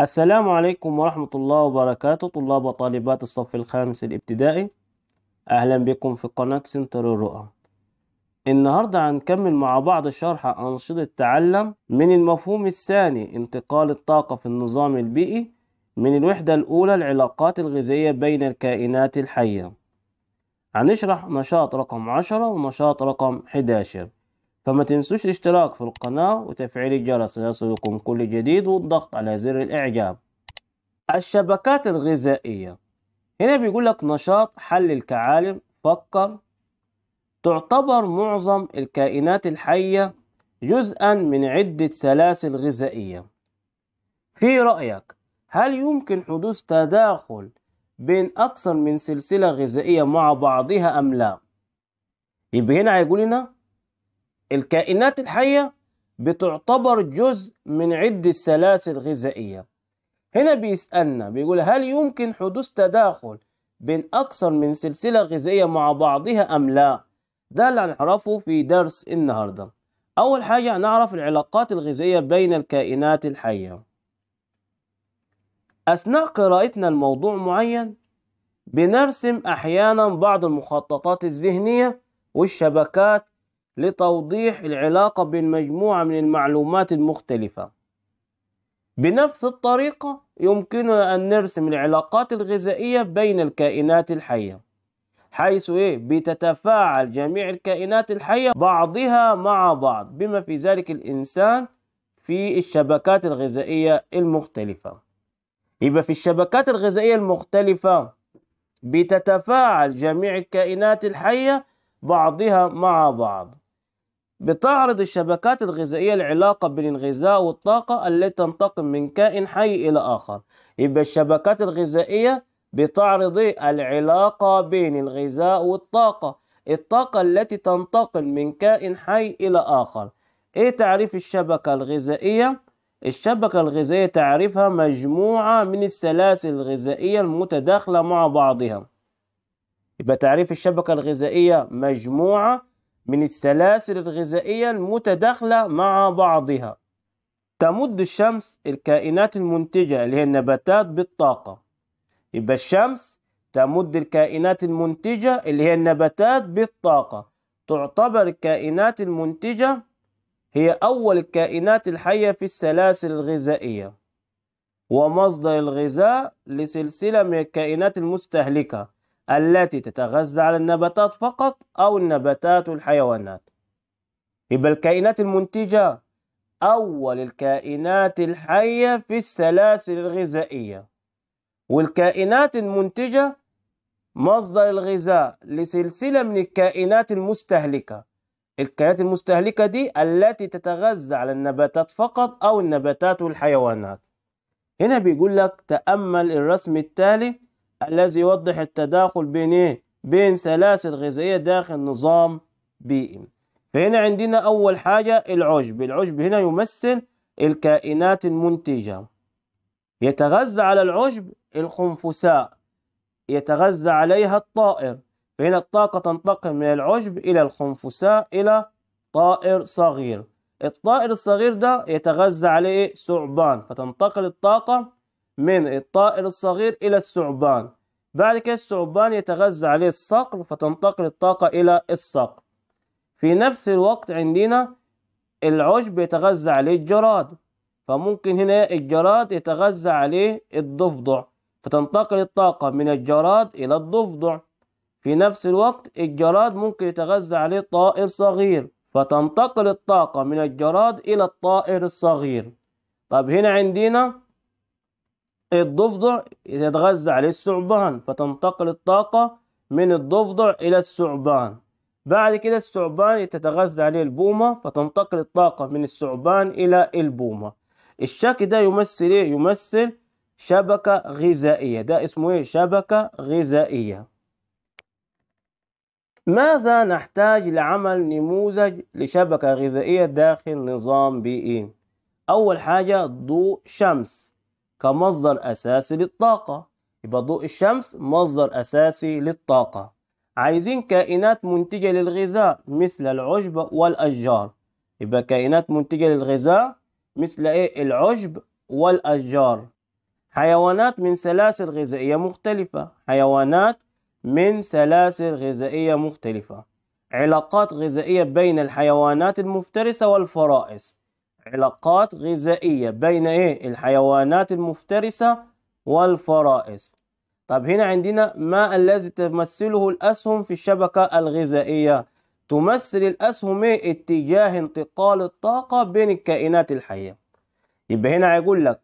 السلام عليكم ورحمة الله وبركاته طلاب وطالبات الصف الخامس الابتدائي أهلا بكم في قناة سنتر الرؤى النهاردة هنكمل مع بعض شرح أنشطة تعلم من المفهوم الثاني انتقال الطاقة في النظام البيئي من الوحدة الأولى العلاقات الغذائية بين الكائنات الحية هنشرح نشاط رقم عشرة ونشاط رقم حداشر فما تنسوش الاشتراك في القناة وتفعيل الجرس ليصلكم كل جديد والضغط على زر الإعجاب الشبكات الغذائية هنا بيقول لك نشاط حل الكعالم فكر تعتبر معظم الكائنات الحية جزءا من عدة سلاسل غذائية في رأيك هل يمكن حدوث تداخل بين أكثر من سلسلة غذائية مع بعضها أم لا؟ يبقى هنا هيقول لنا الكائنات الحية بتعتبر جزء من عدة سلاسل غذائية هنا بيسألنا بيقول هل يمكن حدوث تداخل بين أكثر من سلسلة غذائية مع بعضها أم لا؟ ده اللي هنعرفه في درس النهاردة أول حاجة هنعرف العلاقات الغذائية بين الكائنات الحية أثناء قراءتنا لموضوع معين بنرسم أحيانا بعض المخططات الذهنية والشبكات لتوضيح العلاقة بين مجموعة من المعلومات المختلفة بنفس الطريقة يمكننا أن نرسم العلاقات الغذائية بين الكائنات الحية حيث إيه بتتفاعل جميع الكائنات الحية بعضها مع بعض بما في ذلك الإنسان في الشبكات الغذائية المختلفة يبقى في الشبكات الغذائية المختلفة بتتفاعل جميع الكائنات الحية بعضها مع بعض بتعرض الشبكات الغذائية العلاقة بين الغذاء والطاقة التي تنتقل من كائن حي إلى آخر يبقى الشبكات الغذائية بتعرض العلاقة بين الغذاء والطاقة الطاقة التي تنتقل من كائن حي إلى آخر إيه تعريف الشبكة الغذائية؟ الشبكة الغذائية تعريفها مجموعة من السلاسل الغذائية المتداخلة مع بعضها يبقى تعريف الشبكة الغذائية مجموعة من السلاسل الغذائية المتداخلة مع بعضها تمد الشمس الكائنات المنتجة اللي هي النباتات بالطاقة يبقى الشمس تمد الكائنات المنتجة اللي هي النباتات بالطاقة تعتبر الكائنات المنتجة هي أول الكائنات الحية في السلاسل الغذائية ومصدر الغذاء لسلسلة من الكائنات المستهلكة التي تتغذى على النباتات فقط أو النباتات والحيوانات يبقى الكائنات المنتجة أول الكائنات الحية في السلاسل الغذائية والكائنات المنتجة مصدر الغذاء لسلسلة من الكائنات المستهلكة الكائنات المستهلكة دي التي تتغذى على النباتات فقط أو النباتات والحيوانات هنا بيقول لك تأمل الرسم التالي الذي يوضح التداخل بين إيه؟ بين سلاسل غذائية داخل نظام بيئي فهنا عندنا أول حاجة العشب العشب هنا يمثل الكائنات المنتجة يتغذى على العشب الخنفساء يتغذى عليها الطائر فهنا الطاقة تنتقل من العشب إلى الخنفساء إلى طائر صغير الطائر الصغير ده يتغذى عليه إيه؟ ثعبان فتنتقل الطاقة من الطائر الصغير إلى الثعبان بعد كده الثعبان يتغذى عليه الصقر فتنتقل الطاقة إلى الصقر في نفس الوقت عندنا العشب يتغذى عليه الجراد فممكن هنا الجراد يتغذى عليه الضفدع فتنتقل الطاقة من الجراد إلى الضفدع في نفس الوقت الجراد ممكن يتغذى عليه طائر صغير فتنتقل الطاقة من الجراد إلى الطائر الصغير طب هنا عندنا الضفدع يتغذى عليه الثعبان فتنتقل الطاقة من الضفدع إلى الثعبان بعد كده الثعبان تتغذى عليه البومة فتنتقل الطاقة من الثعبان إلى البومة الشك ده يمثل إيه؟ يمثل شبكة غذائية ده اسمه إيه؟ شبكة غذائية ماذا نحتاج لعمل نموذج لشبكة غذائية داخل نظام بيئي؟ أول حاجة ضوء شمس كمصدر أساسي للطاقة يبقى ضوء الشمس مصدر أساسي للطاقة عايزين كائنات منتجة للغذاء مثل العشب والأشجار يبقى كائنات منتجة للغذاء مثل إيه العشب والأشجار حيوانات من سلاسل غذائية مختلفة حيوانات من سلاسل غذائية مختلفة علاقات غذائية بين الحيوانات المفترسة والفرائس علاقات غذائية بين إيه الحيوانات المفترسة والفرائس طب هنا عندنا ما الذي تمثله الأسهم في الشبكة الغذائية تمثل الأسهم إيه اتجاه انتقال الطاقة بين الكائنات الحية يبقى هنا هيقول لك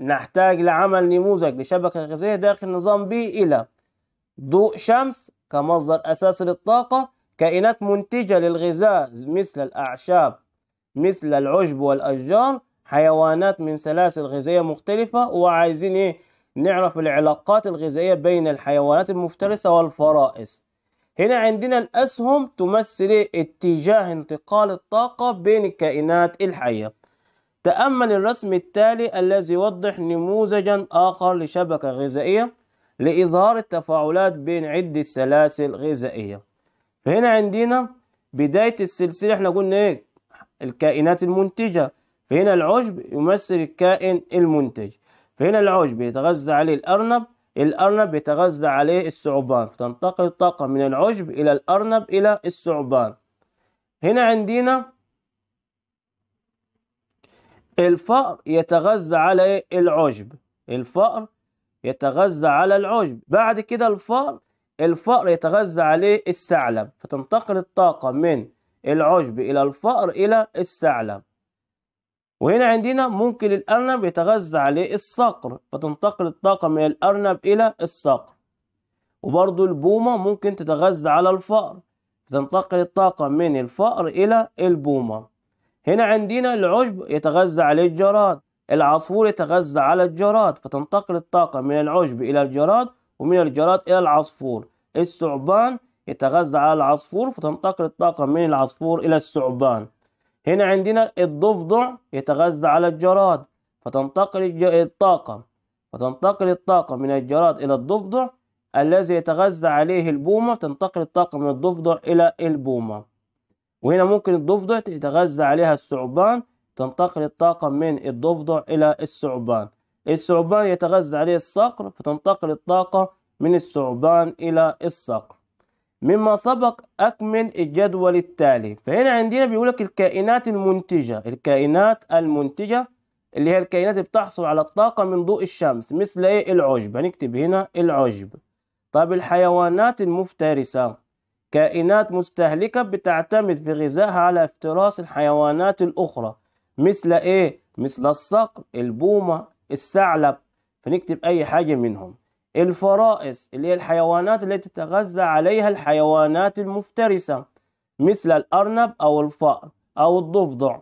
نحتاج لعمل نموذج لشبكة غذائية داخل نظام بيئي إلى ضوء شمس كمصدر أساسي للطاقة كائنات منتجة للغذاء مثل الأعشاب مثل العشب والأشجار حيوانات من سلاسل غذائية مختلفة وعايزين إيه نعرف العلاقات الغذائية بين الحيوانات المفترسة والفرائس هنا عندنا الأسهم تمثل إيه؟ اتجاه انتقال الطاقة بين الكائنات الحية تأمل الرسم التالي الذي يوضح نموذجا آخر لشبكة غذائية لإظهار التفاعلات بين عدة سلاسل غذائية فهنا عندنا بداية السلسلة احنا قلنا ايه الكائنات المنتجة فهنا العشب يمثل الكائن المنتج فهنا العشب يتغذى عليه الأرنب الأرنب يتغذى عليه الثعبان تنتقل الطاقة من العشب إلى الأرنب إلى الثعبان هنا عندنا الفأر يتغذى على العشب الفأر يتغذى على العشب بعد كده الفأر الفأر يتغذى عليه الثعلب فتنتقل الطاقة من العشب إلى الفأر إلى الثعلب وهنا عندنا ممكن الأرنب يتغذى عليه الصقر فتنتقل الطاقة من الأرنب إلى الصقر وبرضو البومة ممكن تتغذى على الفأر فتنتقل الطاقة من الفأر إلى البومة هنا عندنا العشب يتغذى عليه الجراد العصفور يتغذى على الجراد فتنتقل الطاقة من العشب إلى الجراد ومن الجراد إلى العصفور الثعبان يتغذى على العصفور فتنتقل الطاقة من العصفور إلى الثعبان هنا عندنا الضفدع يتغذى على الجراد فتنتقل الطاقة فتنتقل الطاقة من الجراد إلى الضفدع الذي يتغذى عليه البومة تنتقل الطاقة من الضفدع إلى البومة وهنا ممكن الضفدع يتغذى عليها الثعبان تنتقل الطاقة من الضفدع إلى الثعبان الثعبان يتغذى عليه الصقر فتنتقل الطاقة من الثعبان إلى الصقر مما سبق أكمل الجدول التالي فهنا عندنا بيقولك الكائنات المنتجة الكائنات المنتجة اللي هي الكائنات بتحصل على الطاقة من ضوء الشمس مثل إيه العشب هنكتب هنا العشب طب الحيوانات المفترسة كائنات مستهلكة بتعتمد في غذائها على افتراس الحيوانات الأخرى مثل إيه مثل الصقر البومة الثعلب فنكتب أي حاجة منهم الفرائس اللي هي الحيوانات التي تتغذى عليها الحيوانات المفترسة مثل الأرنب أو الفأر أو الضفدع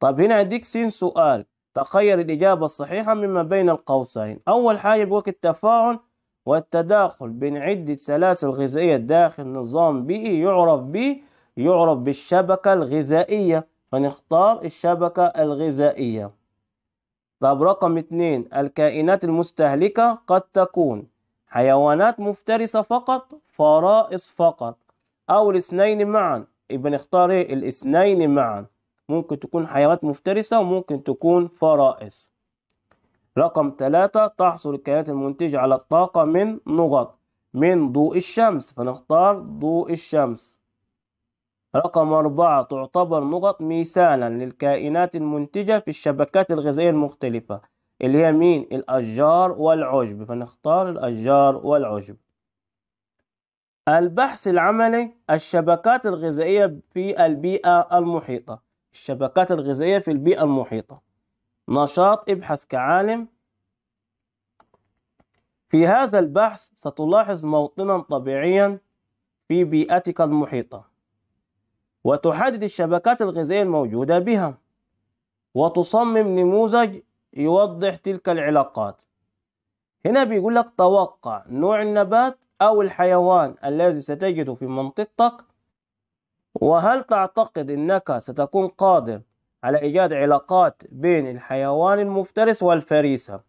طب هنا عندك سين سؤال تخير الإجابة الصحيحة مما بين القوسين أول حاجة بوك التفاعل والتداخل بين عدة سلاسل غذائية داخل نظام بيئي يعرف به يعرف بالشبكة الغذائية فنختار الشبكة الغذائية طب رقم اتنين الكائنات المستهلكة قد تكون حيوانات مفترسة فقط فرائص فقط أو الاثنين معا يبقى نختار ايه الاثنين معا ممكن تكون حيوانات مفترسة وممكن تكون فرائص رقم ثلاثة تحصل الكائنات المنتجة على الطاقة من نقط من ضوء الشمس فنختار ضوء الشمس رقم أربعة تعتبر نقط مثالا للكائنات المنتجة في الشبكات الغذائية المختلفة اللي هي مين الأشجار والعشب فنختار الأشجار والعشب البحث العملي الشبكات الغذائية في البيئة المحيطة الشبكات الغذائية في البيئة المحيطة نشاط ابحث كعالم في هذا البحث ستلاحظ موطنا طبيعيا في بيئتك المحيطة وتحدد الشبكات الغذائية الموجودة بها وتصمم نموذج يوضح تلك العلاقات هنا بيقول لك توقع نوع النبات أو الحيوان الذي ستجده في منطقتك وهل تعتقد أنك ستكون قادر على إيجاد علاقات بين الحيوان المفترس والفريسة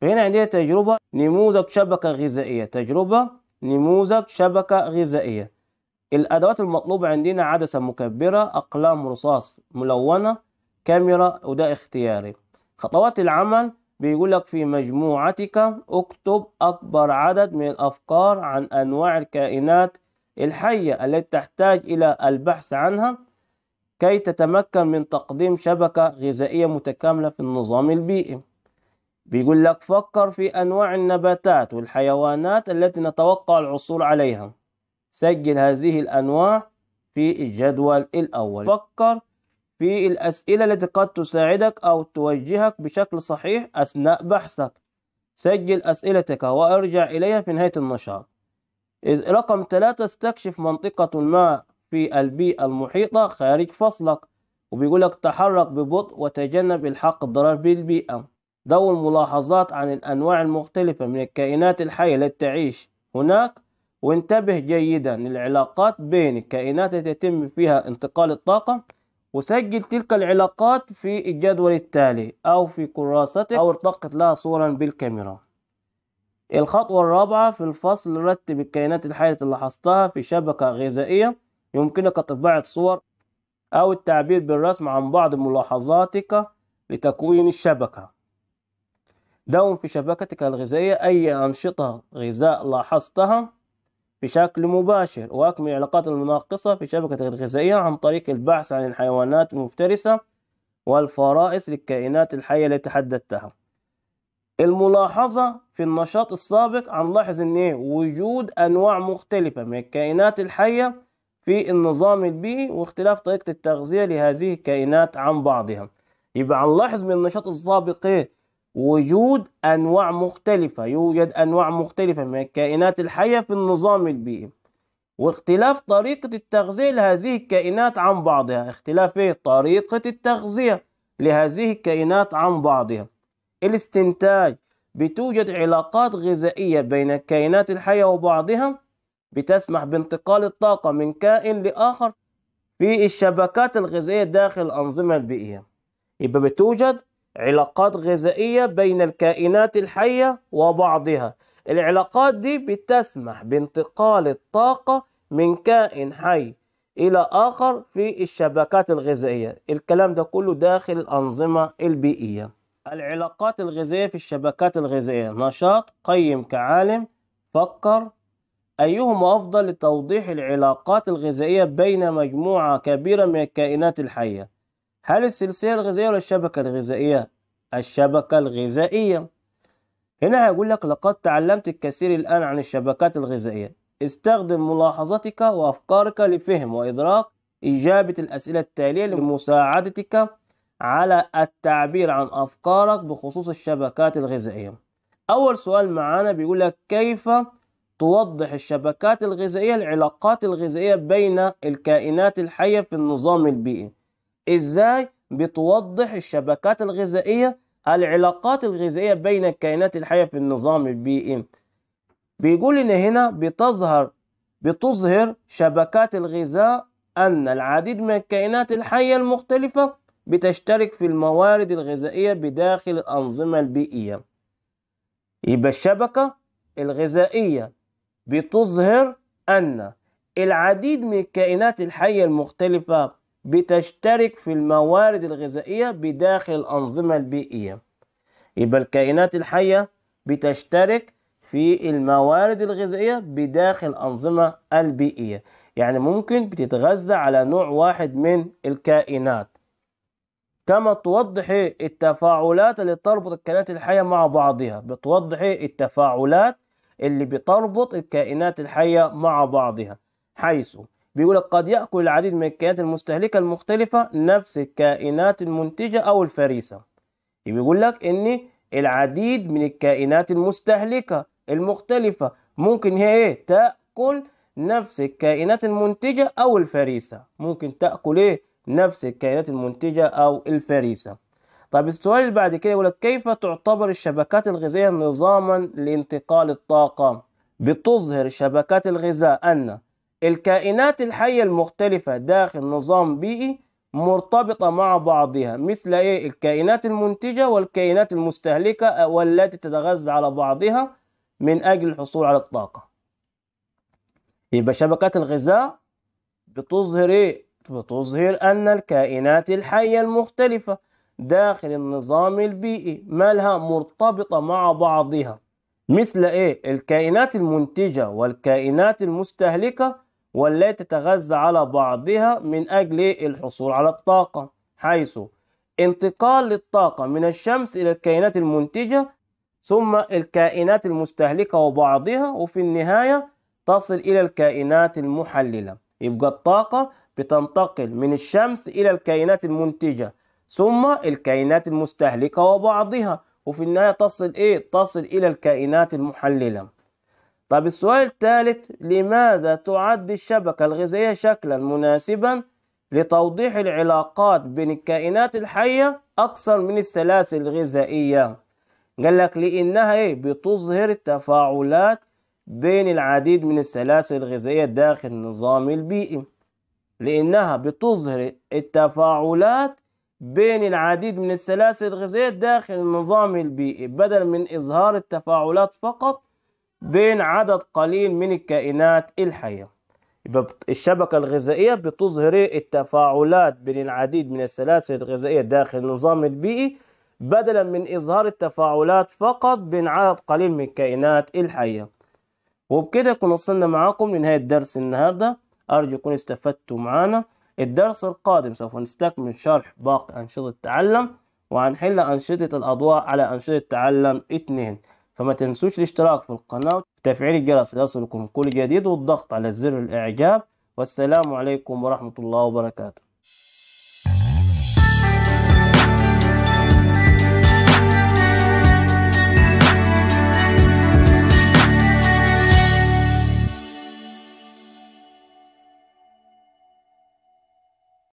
فهنا عندنا تجربة نموذج شبكة غذائية تجربة نموذج شبكة غذائية الأدوات المطلوبة عندنا عدسة مكبرة أقلام رصاص ملونة كاميرا وده اختياري خطوات العمل بيقول لك في مجموعتك اكتب أكبر عدد من الأفكار عن أنواع الكائنات الحية التي تحتاج إلى البحث عنها كي تتمكن من تقديم شبكة غذائية متكاملة في النظام البيئي بيقول لك فكر في أنواع النباتات والحيوانات التي نتوقع العثور عليها سجل هذه الأنواع في الجدول الأول فكر في الأسئلة التي قد تساعدك أو توجهك بشكل صحيح أثناء بحثك سجل أسئلتك وارجع إليها في نهاية النشاط رقم ثلاثة استكشف منطقة ما في البيئة المحيطة خارج فصلك وبيقول لك تحرك ببطء وتجنب الحق الضرر بالبيئة دور ملاحظات عن الأنواع المختلفة من الكائنات الحية التي تعيش هناك وانتبه جيدا للعلاقات بين الكائنات التي يتم فيها انتقال الطاقة وسجل تلك العلاقات في الجدول التالي أو في كراستك أو التقط لها صورا بالكاميرا الخطوة الرابعة في الفصل رتب الكائنات الحية اللي لاحظتها في شبكة غذائية يمكنك طباعة صور أو التعبير بالرسم عن بعض ملاحظاتك لتكوين الشبكة دون في شبكتك الغذائية أي أنشطة غذاء لاحظتها بشكل مباشر وأكمل العلاقات المناقصة في شبكة الغذائية عن طريق البحث عن الحيوانات المفترسة والفرائس للكائنات الحية التي حددتها الملاحظة في النشاط السابق هنلاحظ إن إيه وجود أنواع مختلفة من الكائنات الحية في النظام البيئي واختلاف طريقة التغذية لهذه الكائنات عن بعضها يبقى هنلاحظ من النشاط السابق إيه وجود أنواع مختلفة يوجد أنواع مختلفة من الكائنات الحية في النظام البيئي واختلاف طريقة التغذية لهذه الكائنات عن بعضها اختلاف ايه؟ طريقة التغذية لهذه الكائنات عن بعضها الاستنتاج بتوجد علاقات غذائية بين الكائنات الحية وبعضها بتسمح بانتقال الطاقة من كائن لآخر في الشبكات الغذائية داخل الأنظمة البيئية يبقى بتوجد علاقات غذائية بين الكائنات الحية وبعضها العلاقات دي بتسمح بانتقال الطاقة من كائن حي إلى آخر في الشبكات الغذائية الكلام ده كله داخل الأنظمة البيئية العلاقات الغذائية في الشبكات الغذائية نشاط قيم كعالم فكر أيهما أفضل لتوضيح العلاقات الغذائية بين مجموعة كبيرة من الكائنات الحية هل السلسلة الغذائية ولا الشبكة الغذائية؟ الشبكة الغذائية هنا هيقول لك لقد تعلمت الكثير الآن عن الشبكات الغذائية استخدم ملاحظاتك وأفكارك لفهم وإدراك إجابة الأسئلة التالية لمساعدتك على التعبير عن أفكارك بخصوص الشبكات الغذائية أول سؤال معانا بيقول لك كيف توضح الشبكات الغذائية العلاقات الغذائية بين الكائنات الحية في النظام البيئي ازاي بتوضح الشبكات الغذائيه العلاقات الغذائيه بين الكائنات الحيه في النظام البيئي بيقول ان هنا بتظهر بتظهر شبكات الغذاء ان العديد من الكائنات الحيه المختلفه بتشترك في الموارد الغذائيه بداخل الانظمه البيئيه e. يبقى الشبكه الغذائيه بتظهر ان العديد من الكائنات الحيه المختلفه بتشترك في الموارد الغذائية بداخل الأنظمة البيئية يبقى الكائنات الحية بتشترك في الموارد الغذائية بداخل الأنظمة البيئية يعني ممكن بتتغذى على نوع واحد من الكائنات كما توضح التفاعلات اللي تربط الكائنات الحية مع بعضها بتوضح التفاعلات اللي بتربط الكائنات الحية مع بعضها حيث بيقول قد يأكل العديد من الكائنات المستهلكة المختلفة نفس الكائنات المنتجة أو الفريسة بيقول لك إن العديد من الكائنات المستهلكة المختلفة ممكن هي إيه تأكل نفس الكائنات المنتجة أو الفريسة ممكن تأكل إيه نفس الكائنات المنتجة أو الفريسة طيب السؤال اللي بعد كده يقول لك كيف تعتبر الشبكات الغذائية نظاما لانتقال الطاقة بتظهر شبكات الغذاء أن الكائنات الحية المختلفة داخل نظام بيئي مرتبطة مع بعضها مثل إيه الكائنات المنتجة والكائنات المستهلكة والتي تتغذى على بعضها من أجل الحصول على الطاقة يبقى شبكات الغذاء بتظهر إيه؟ بتظهر أن الكائنات الحية المختلفة داخل النظام البيئي مالها مرتبطة مع بعضها مثل إيه؟ الكائنات المنتجة والكائنات المستهلكة والتي تتغذى على بعضها من أجل الحصول على الطاقة حيث انتقال الطاقة من الشمس إلى الكائنات المنتجة ثم الكائنات المستهلكة وبعضها وفي النهاية تصل إلى الكائنات المحللة يبقى الطاقة بتنتقل من الشمس إلى الكائنات المنتجة ثم الكائنات المستهلكة وبعضها وفي النهاية تصل إيه؟ تصل إلى الكائنات المحللة طب السؤال الثالث لماذا تعد الشبكة الغذائية شكلا مناسبا لتوضيح العلاقات بين الكائنات الحية أكثر من السلاسل الغذائية قال لك لأنها إيه بتظهر التفاعلات بين العديد من السلاسل الغذائية داخل النظام البيئي لأنها بتظهر التفاعلات بين العديد من السلاسل الغذائية داخل النظام البيئي بدل من إظهار التفاعلات فقط بين عدد قليل من الكائنات الحية الشبكة الغذائية بتظهر التفاعلات بين العديد من السلاسل الغذائية داخل النظام البيئي بدلا من إظهار التفاعلات فقط بين عدد قليل من الكائنات الحية وبكده كنا وصلنا معاكم لنهاية درس النهاردة أرجو يكون استفدتوا معانا الدرس القادم سوف نستكمل شرح باقي أنشطة التعلم وهنحل أنشطة الأضواء على أنشطة تعلم 2 فما تنسوش الاشتراك في القناة وتفعيل الجرس ليصلكم كل جديد والضغط على زر الاعجاب والسلام عليكم ورحمة الله وبركاته